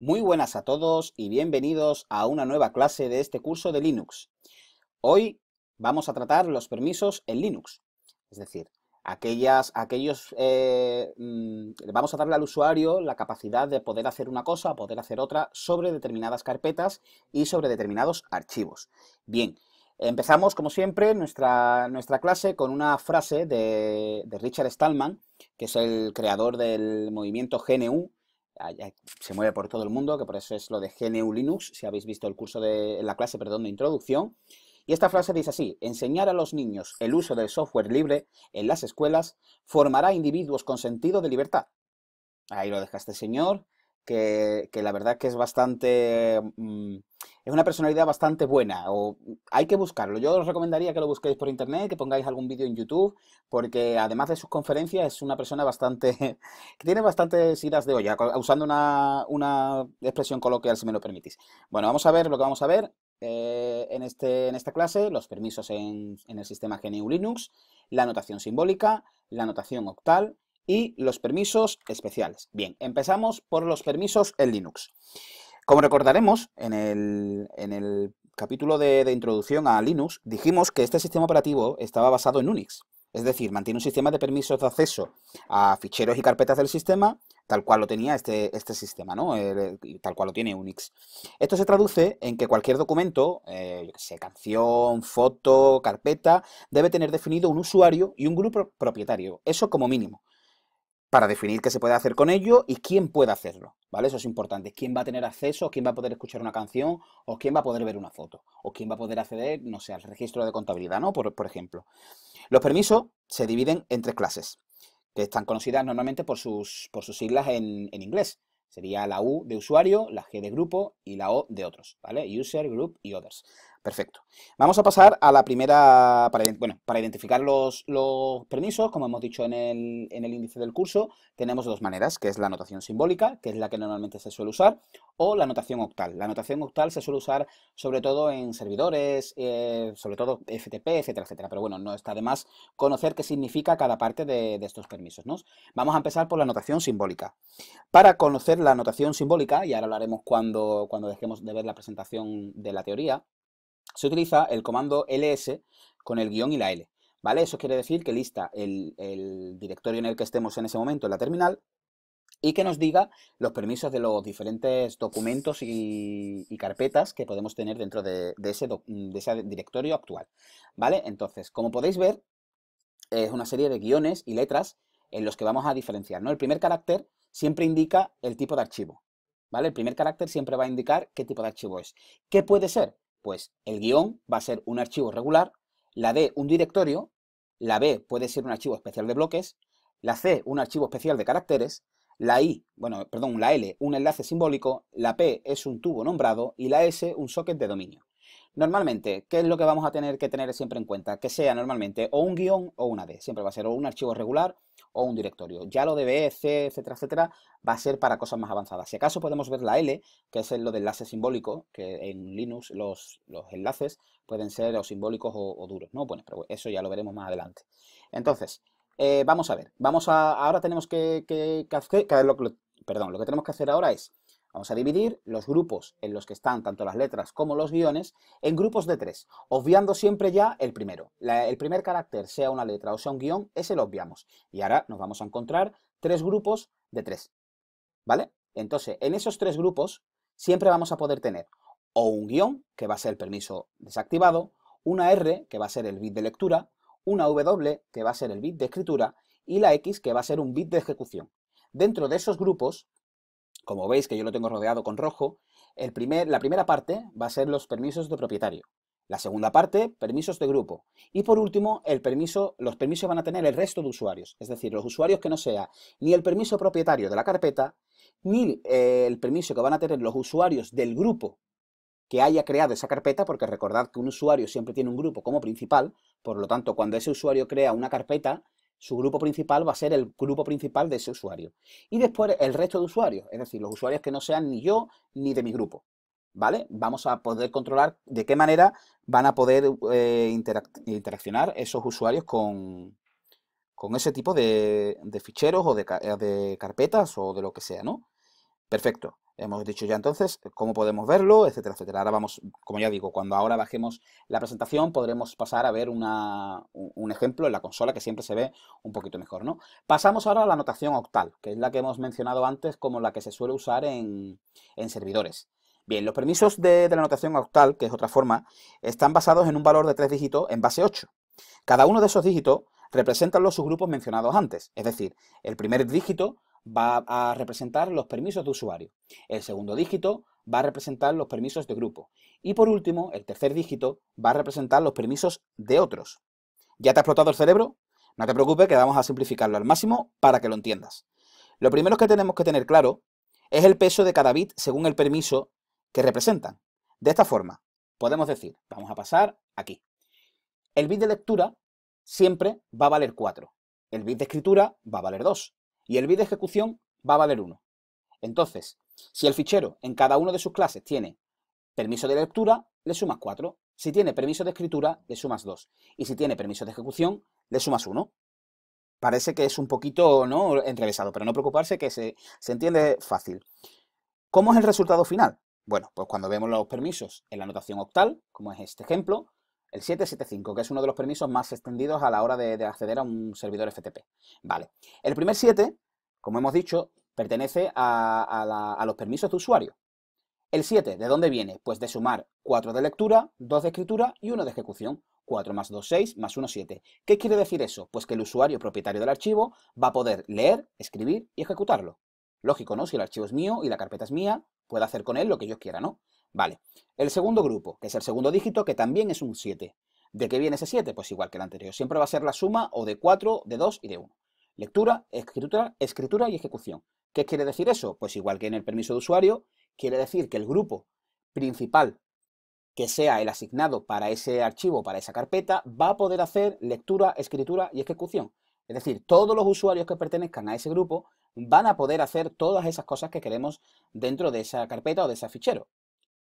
Muy buenas a todos y bienvenidos a una nueva clase de este curso de Linux. Hoy vamos a tratar los permisos en Linux, es decir, aquellas, aquellos, eh, mm, vamos a darle al usuario la capacidad de poder hacer una cosa, poder hacer otra sobre determinadas carpetas y sobre determinados archivos. Bien, empezamos como siempre nuestra, nuestra clase con una frase de, de Richard Stallman, que es el creador del movimiento GNU, Ah, se mueve por todo el mundo, que por eso es lo de GNU Linux, si habéis visto el curso de la clase, perdón, de introducción. Y esta frase dice así, enseñar a los niños el uso del software libre en las escuelas formará individuos con sentido de libertad. Ahí lo deja este señor, que, la verdad que es bastante... Mm, es una personalidad bastante buena, o mm, hay que buscarlo. Yo os recomendaría que lo busquéis por internet, que pongáis algún vídeo en YouTube, porque además de sus conferencias es una persona bastante... que tiene bastantes idas de olla, usando una, una expresión coloquial, si me lo permitís. Bueno, vamos a ver lo que vamos a ver eh, en, este, en esta clase, los permisos en, en el sistema GNU Linux, la notación simbólica, la notación octal, y los permisos especiales. Bien, empezamos por los permisos en Linux. Como recordaremos, en el, capítulo de, introducción a Linux, dijimos que este sistema operativo estaba basado en Unix. Es decir, mantiene un sistema de permisos de acceso a ficheros y carpetas del sistema, tal cual lo tenía este, este sistema, ¿no? tal cual lo tiene Unix. Esto se traduce en que cualquier documento, eh, canción, foto, carpeta, debe tener definido un usuario y un grupo propietario. Eso como mínimo para definir qué se puede hacer con ello y quién puede hacerlo, ¿vale? Eso es importante. ¿Quién va a tener acceso? ¿Quién va a poder escuchar una canción? ¿O quién va a poder ver una foto? ¿O quién va a poder acceder, no sé, al registro de contabilidad, ¿no? Por, ejemplo. Los permisos se dividen en tres clases, que están conocidas normalmente por sus, por sus siglas en, en inglés. Sería la U de usuario, la G de grupo y la O de otros, ¿vale? User, group y others. Perfecto. Vamos a pasar a la primera, para, bueno, para identificar los, los, permisos, como hemos dicho en el, índice del curso, tenemos dos maneras, que es la notación simbólica, que es la que normalmente se suele usar, o la notación octal. La notación octal se suele usar sobre todo en servidores, eh, sobre todo FTP, etcétera, etcétera. Pero bueno, no está de más conocer qué significa cada parte de, estos permisos. ¿no? Vamos a empezar por la notación simbólica. Para conocer la notación simbólica, y ahora hablaremos cuando, cuando dejemos de ver la presentación de la teoría, se utiliza el comando ls con el guión y la L. ¿Vale? Eso quiere decir que lista el, directorio en el que estemos en ese momento en la terminal y que nos diga los permisos de los diferentes documentos y, carpetas que podemos tener dentro de, ese ese directorio actual. ¿Vale? Entonces, como podéis ver, es una serie de guiones y letras en los que vamos a diferenciar. ¿no? El primer carácter siempre indica el tipo de archivo. ¿Vale? El primer carácter siempre va a indicar qué tipo de archivo es. ¿Qué puede ser? Pues el guión va a ser un archivo regular, la D un directorio, la B puede ser un archivo especial de bloques, la C un archivo especial de caracteres, la I, bueno, perdón, la L un enlace simbólico, la P es un tubo nombrado y la S un socket de dominio. Normalmente, ¿qué es lo que vamos a tener que tener siempre en cuenta? Que sea normalmente o un guión o una D. Siempre va a ser o un archivo regular o un directorio. Ya lo de B, C, etcétera, etcétera, va a ser para cosas más avanzadas. Si acaso podemos ver la L, que es lo de enlace simbólico, que en Linux los, enlaces pueden ser o simbólicos o, duros, ¿no? Bueno, pero eso ya lo veremos más adelante. Entonces, eh, vamos a ver. Vamos a, ahora tenemos que, hacer... perdón, lo que tenemos que hacer ahora es Vamos a dividir los grupos en los que están tanto las letras como los guiones en grupos de tres, obviando siempre ya el primero. el primer carácter, sea una letra o sea un guión, ese lo obviamos. Y ahora nos vamos a encontrar tres grupos de tres. ¿Vale? Entonces, en esos tres grupos siempre vamos a poder tener o un guión, que va a ser el permiso desactivado, una R, que va a ser el bit de lectura, una W, que va a ser el bit de escritura, y la X, que va a ser un bit de ejecución. Dentro de esos grupos como veis que yo lo tengo rodeado con rojo, la primera parte va a ser los permisos de propietario. La segunda parte, permisos de grupo. Y por último, los permisos van a tener el resto de usuarios. Es decir, los usuarios que no sea ni el permiso propietario de la carpeta, ni eh, el permiso que van a tener los usuarios del grupo que haya creado esa carpeta, porque recordad que un usuario siempre tiene un grupo como principal, por lo tanto, cuando ese usuario crea una carpeta, su grupo principal va a ser el grupo principal de ese usuario. Y después el resto de usuarios, es decir, los usuarios que no sean ni yo ni de mi grupo. ¿Vale? Vamos a poder controlar de qué manera van a poder eh, interaccionar esos usuarios con, con ese tipo de, ficheros o de, de, carpetas o de lo que sea, ¿no? Perfecto. Hemos dicho ya entonces eh, cómo podemos verlo, etcétera, etcétera. Ahora vamos, como ya digo, cuando ahora bajemos la presentación podremos pasar a ver una, un ejemplo en la consola que siempre se ve un poquito mejor, ¿no? Pasamos ahora a la notación octal, que es la que hemos mencionado antes como la que se suele usar en, servidores. Bien, los permisos de, la notación octal, que es otra forma, están basados en un valor de tres dígitos en base 8. Cada uno de esos dígitos representa los subgrupos mencionados antes, es decir, el primer dígito va a representar los permisos de usuario. El segundo dígito va a representar los permisos de grupo. Y por último, el tercer dígito va a representar los permisos de otros. ¿Ya te ha explotado el cerebro? No te preocupes que vamos a simplificarlo al máximo para que lo entiendas. Lo primero que tenemos que tener claro es el peso de cada bit según el permiso que representan. De esta forma, podemos decir, vamos a pasar aquí. El bit de lectura siempre va a valer 4. El bit de escritura va a valer 2 y el bit de ejecución va a valer 1. Entonces, si el fichero en cada una de sus clases tiene permiso de lectura, le sumas 4. Si tiene permiso de escritura, le sumas 2. Y si tiene permiso de ejecución, le sumas 1. Parece que es un poquito ¿no? entrevesado, pero no preocuparse que se, se entiende fácil. ¿Cómo es el resultado final? Bueno, pues cuando vemos los permisos en la notación octal, como es este ejemplo, el 775, que es uno de los permisos más extendidos a la hora de, acceder a un servidor FTP. Vale. El primer 7, como hemos dicho, pertenece a, a los permisos de usuario. El 7, ¿de dónde viene? Pues de sumar 4 de lectura, 2 de escritura y 1 de ejecución. 4 más 2, 6, más 1, 7. ¿Qué quiere decir eso? Pues que el usuario propietario del archivo va a poder leer, escribir y ejecutarlo. Lógico, ¿no? Si el archivo es mío y la carpeta es mía, puedo hacer con él lo que yo quiera, ¿no? Vale. El segundo grupo, que es el segundo dígito, que también es un 7. ¿De qué viene ese 7? Pues igual que el anterior. Siempre va a ser la suma o de 4, de 2 y de 1. Lectura, escritura, escritura y ejecución. ¿Qué quiere decir eso? Pues igual que en el permiso de usuario, quiere decir que el grupo principal que sea el asignado para ese archivo, para esa carpeta, va a poder hacer lectura, escritura y ejecución. Es decir, todos los usuarios que pertenezcan a ese grupo van a poder hacer todas esas cosas que queremos dentro de esa carpeta o de ese fichero.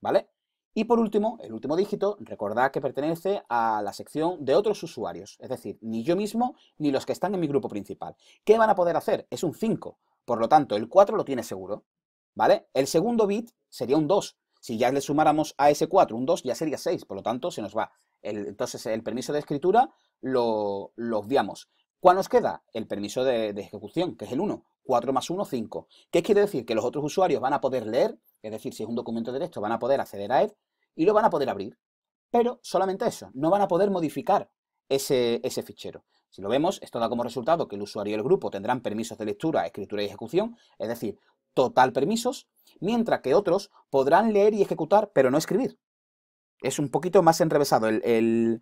¿vale? Y por último, el último dígito, recordad que pertenece a la sección de otros usuarios, es decir, ni yo mismo ni los que están en mi grupo principal. ¿Qué van a poder hacer? Es un 5, por lo tanto, el 4 lo tiene seguro, ¿vale? El segundo bit sería un 2. Si ya le sumáramos a ese 4 un 2, ya sería 6, por lo tanto, se nos va. entonces, el permiso de escritura lo, lo obviamos. ¿Cuál nos queda? El permiso de, de ejecución, que es el 1. 4 más 1, 5. ¿Qué quiere decir? Que los otros usuarios van a poder leer, es decir, si es un documento de texto, van a poder acceder a él y lo van a poder abrir. Pero solamente eso, no van a poder modificar ese, fichero. Si lo vemos, esto da como resultado que el usuario y el grupo tendrán permisos de lectura, escritura y ejecución, es decir, total permisos, mientras que otros podrán leer y ejecutar, pero no escribir. Es un poquito más enrevesado el,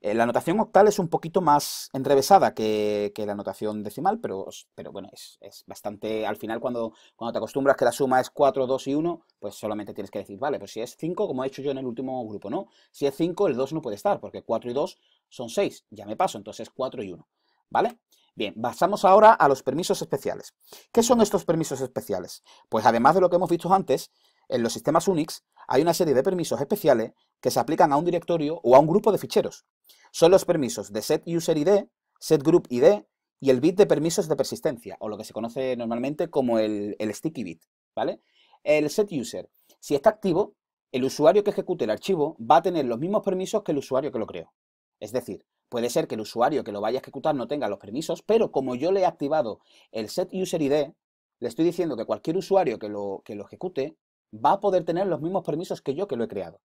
eh, la notación octal es un poquito más enrevesada que, la notación decimal, pero, pero bueno, es, bastante. Al final, cuando, cuando te acostumbras que la suma es 4, 2 y 1, pues solamente tienes que decir, vale, pero pues si es 5, como he hecho yo en el último grupo, ¿no? Si es 5, el 2 no puede estar, porque 4 y 2 son 6, ya me paso, entonces 4 y 1. ¿vale? Bien, pasamos ahora a los permisos especiales. ¿Qué son estos permisos especiales? Pues además de lo que hemos visto antes, en los sistemas Unix hay una serie de permisos especiales que se aplican a un directorio o a un grupo de ficheros. Son los permisos de set user ID, set group ID y el bit de permisos de persistencia, o lo que se conoce normalmente como el, sticky bit, ¿vale? El set user, si está activo, el usuario que ejecute el archivo va a tener los mismos permisos que el usuario que lo creó. Es decir, Puede ser que el usuario que lo vaya a ejecutar no tenga los permisos, pero como yo le he activado el set user ID, le estoy diciendo que cualquier usuario que lo, que lo ejecute va a poder tener los mismos permisos que yo que lo he creado.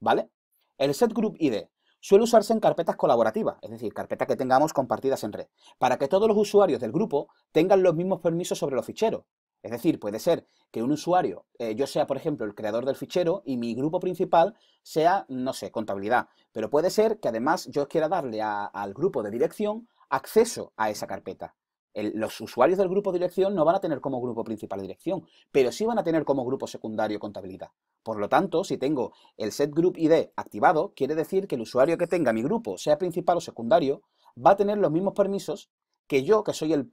¿Vale? El set group ID suele usarse en carpetas colaborativas, es decir, carpetas que tengamos compartidas en red, para que todos los usuarios del grupo tengan los mismos permisos sobre los ficheros. Es decir, puede ser que un usuario, eh, yo sea, por ejemplo, el creador del fichero y mi grupo principal sea, no sé, contabilidad. Pero puede ser que además yo quiera darle al grupo de dirección acceso a esa carpeta. los usuarios del grupo de dirección no van a tener como grupo principal dirección, pero sí van a tener como grupo secundario contabilidad. Por lo tanto, si tengo el set group ID activado, quiere decir que el usuario que tenga mi grupo, sea principal o secundario, va a tener los mismos permisos que yo, que soy el,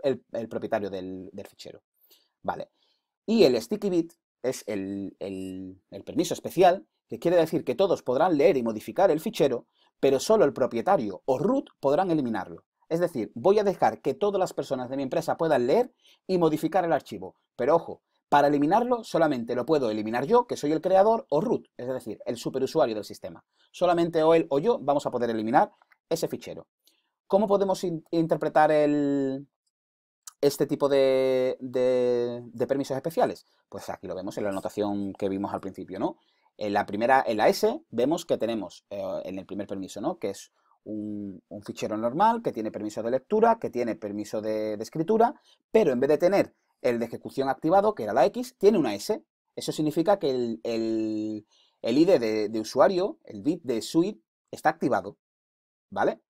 propietario del fichero. Vale. Y el sticky bit es el, permiso especial, que quiere decir que todos podrán leer y modificar el fichero, pero solo el propietario o root podrán eliminarlo. Es decir, voy a dejar que todas las personas de mi empresa puedan leer y modificar el archivo. Pero ojo, para eliminarlo solamente lo puedo eliminar yo, que soy el creador, o root, es decir, el superusuario del sistema. Solamente o él o yo vamos a poder eliminar ese fichero. ¿Cómo podemos interpretar el, este tipo de, permisos especiales? Pues aquí lo vemos en la anotación que vimos al principio, ¿no? En la primera, en la S, vemos que tenemos eh, en el primer permiso, ¿no? Que es un, fichero normal, que tiene permiso de lectura, que tiene permiso de, escritura, pero en vez de tener el de ejecución activado, que era la X, tiene una S. Eso significa que el, ID de, de, usuario, el bit de suite, está activado. ¿Vale?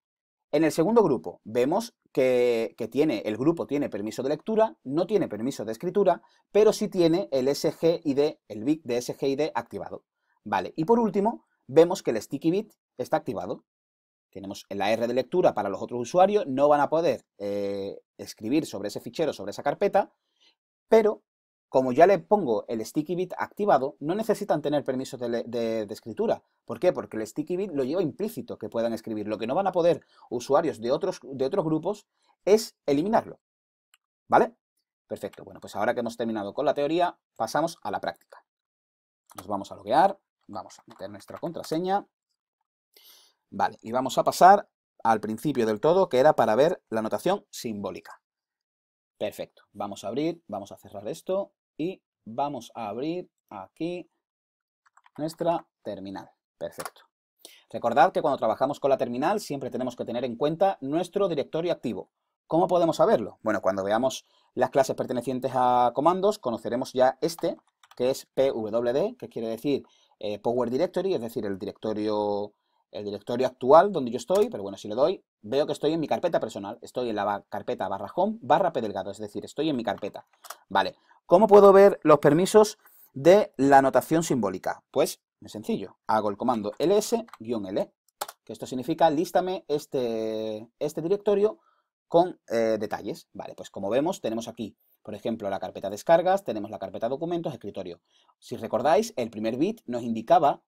En el segundo grupo vemos que, tiene, el grupo tiene permiso de lectura, no tiene permiso de escritura, pero sí tiene el SGID, el bit de SGID activado. Vale, y por último, vemos que el sticky bit está activado. Tenemos la R de lectura para los otros usuarios, no van a poder eh, escribir sobre ese fichero, sobre esa carpeta, pero como ya le pongo el sticky bit activado, no necesitan tener permisos de, escritura. ¿Por qué? Porque el sticky bit lo lleva implícito que puedan escribir. Lo que no van a poder usuarios de otros, de otros grupos es eliminarlo. ¿Vale? Perfecto. Bueno, pues ahora que hemos terminado con la teoría, pasamos a la práctica. Nos vamos a loguear, vamos a meter nuestra contraseña. Vale, y vamos a pasar al principio del todo, que era para ver la notación simbólica. Perfecto. Vamos a abrir, vamos a cerrar esto, y vamos a abrir aquí nuestra terminal. Perfecto. Recordad que cuando trabajamos con la terminal siempre tenemos que tener en cuenta nuestro directorio activo. ¿Cómo podemos saberlo? Bueno, cuando veamos las clases pertenecientes a comandos, conoceremos ya este, que es pwd, que quiere decir eh, Power Directory, es decir, el directorio, el directorio actual donde yo estoy, pero bueno, si le doy, veo que estoy en mi carpeta personal, estoy en la carpeta barra home barra pdelgado, es decir, estoy en mi carpeta. Vale, ¿Cómo puedo ver los permisos de la notación simbólica? Pues muy sencillo, hago el comando ls-l, que esto significa lístame este, este directorio con eh, detalles. Vale, pues como vemos tenemos aquí, por ejemplo, la carpeta descargas, tenemos la carpeta documentos, escritorio. Si recordáis, el primer bit nos indicaba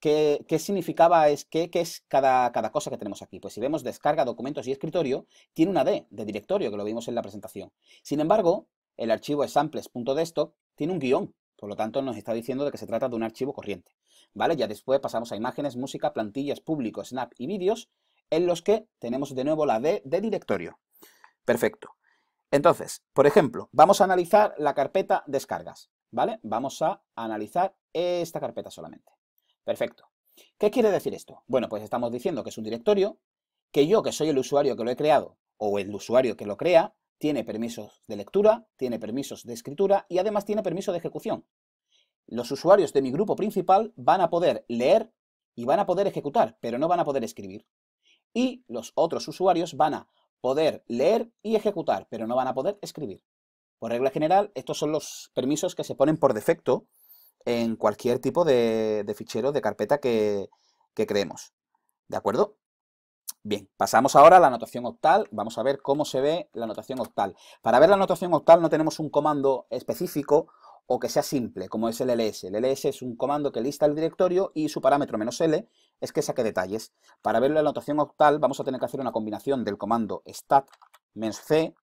qué, significaba, es, qué, qué es cada, cada cosa que tenemos aquí. Pues si vemos descarga, documentos y escritorio, tiene una D de directorio, que lo vimos en la presentación. Sin embargo, el archivo samples.desktop tiene un guión, por lo tanto nos está diciendo de que se trata de un archivo corriente. ¿Vale? Ya después pasamos a imágenes, música, plantillas, público, snap y vídeos, en los que tenemos de nuevo la D de directorio. Perfecto. Entonces, por ejemplo, vamos a analizar la carpeta descargas, ¿vale? Vamos a analizar esta carpeta solamente. Perfecto. ¿Qué quiere decir esto? Bueno, pues estamos diciendo que es un directorio, que yo, que soy el usuario que lo he creado, o el usuario que lo crea, tiene permisos de lectura, tiene permisos de escritura y además tiene permiso de ejecución. Los usuarios de mi grupo principal van a poder leer y van a poder ejecutar, pero no van a poder escribir. Y los otros usuarios van a poder leer y ejecutar, pero no van a poder escribir. Por regla general, estos son los permisos que se ponen por defecto en cualquier tipo de, fichero, de carpeta que, que creemos. ¿De acuerdo? Bien, pasamos ahora a la notación octal. Vamos a ver cómo se ve la notación octal. Para ver la notación octal no tenemos un comando específico o que sea simple, como es el ls. El ls es un comando que lista el directorio y su parámetro menos "-l", es que saque detalles. Para ver la notación octal vamos a tener que hacer una combinación del comando stat "-c",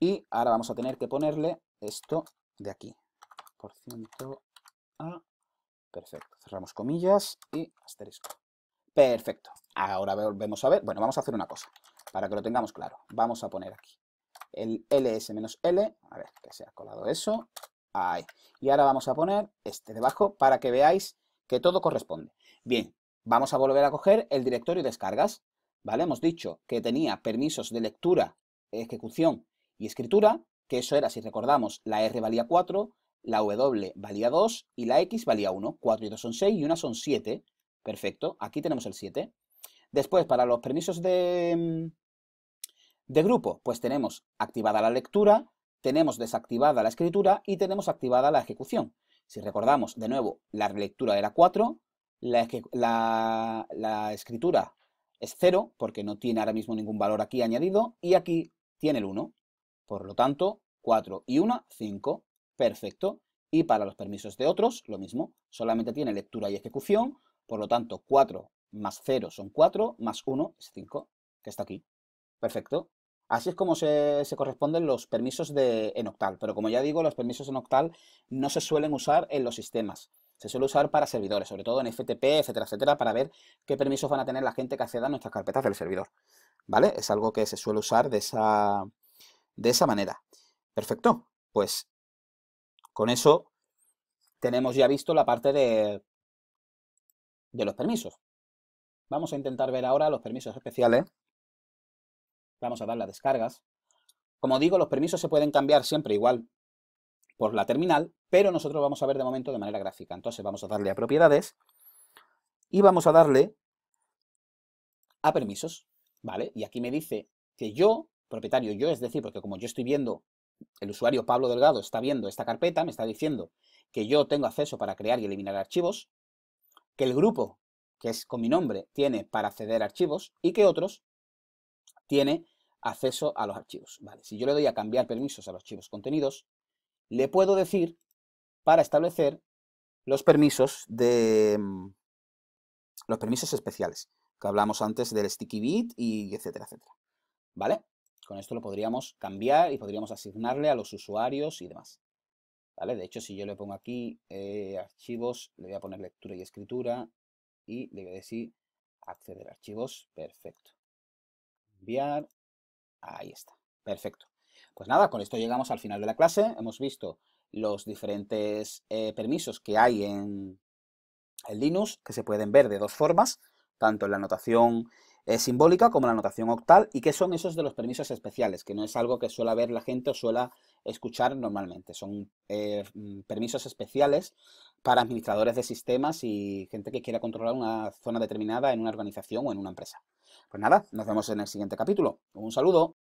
y ahora vamos a tener que ponerle esto de aquí. Por ciento a, perfecto. Cerramos comillas y asterisco. Perfecto. Ahora volvemos a ver. Bueno, vamos a hacer una cosa para que lo tengamos claro. Vamos a poner aquí el ls-l, a ver que se ha colado eso, ahí. Y ahora vamos a poner este debajo para que veáis que todo corresponde. Bien, vamos a volver a coger el directorio de descargas, ¿vale? Hemos dicho que tenía permisos de lectura, ejecución y escritura, que eso era, si recordamos, la R valía 4, la W valía 2 y la X valía 1. 4 y 2 son 6 y 1 son 7. Perfecto, aquí tenemos el 7. Después, para los permisos de, mm, de grupo, pues tenemos activada la lectura, tenemos desactivada la escritura y tenemos activada la ejecución. Si recordamos, de nuevo, la lectura era 4, la, la, escritura es 0, porque no tiene ahora mismo ningún valor aquí añadido, y aquí tiene el 1. Por lo tanto, 4 y 1, 5. Perfecto. Y para los permisos de otros, lo mismo. Solamente tiene lectura y ejecución, por lo tanto, 4 más 0 son 4, más 1 es 5, que está aquí. Perfecto. Así es como se, corresponden los permisos de, en octal. Pero como ya digo, los permisos en octal no se suelen usar en los sistemas. Se suele usar para servidores, sobre todo en FTP, etcétera, etcétera, para ver qué permisos van a tener la gente que acceda a nuestras carpetas del servidor. ¿Vale? Es algo que se suele usar de esa, de esa manera. Perfecto. Pues con eso tenemos ya visto la parte de de los permisos. Vamos a intentar ver ahora los permisos especiales. Vamos a dar las descargas. Como digo, los permisos se pueden cambiar siempre igual por la terminal, pero nosotros vamos a ver de momento de manera gráfica. Entonces vamos a darle a propiedades y vamos a darle a permisos, ¿vale? Y aquí me dice que yo, propietario yo, es decir, porque como yo estoy viendo, el usuario Pablo Delgado está viendo esta carpeta, me está diciendo que yo tengo acceso para crear y eliminar archivos, que el grupo, que es con mi nombre, tiene para acceder a archivos y que otros tiene acceso a los archivos. Vale, si yo le doy a cambiar permisos a los archivos contenidos, le puedo decir para establecer los permisos de mm, los permisos especiales que hablamos antes del sticky bit y etcétera, etcétera. ¿Vale? Con esto lo podríamos cambiar y podríamos asignarle a los usuarios y demás. De hecho, si yo le pongo aquí eh, archivos, le voy a poner lectura y escritura y le voy a decir acceder a archivos, perfecto. Enviar, ahí está, perfecto. Pues nada, con esto llegamos al final de la clase, hemos visto los diferentes eh, permisos que hay en, el Linux, que se pueden ver de dos formas, tanto en la notación simbólica como la notación octal y que son esos de los permisos especiales, que no es algo que suele ver la gente o suele escuchar normalmente. Son eh, mm, permisos especiales para administradores de sistemas y gente que quiera controlar una zona determinada en una organización o en una empresa. Pues nada, nos vemos en el siguiente capítulo. Un saludo.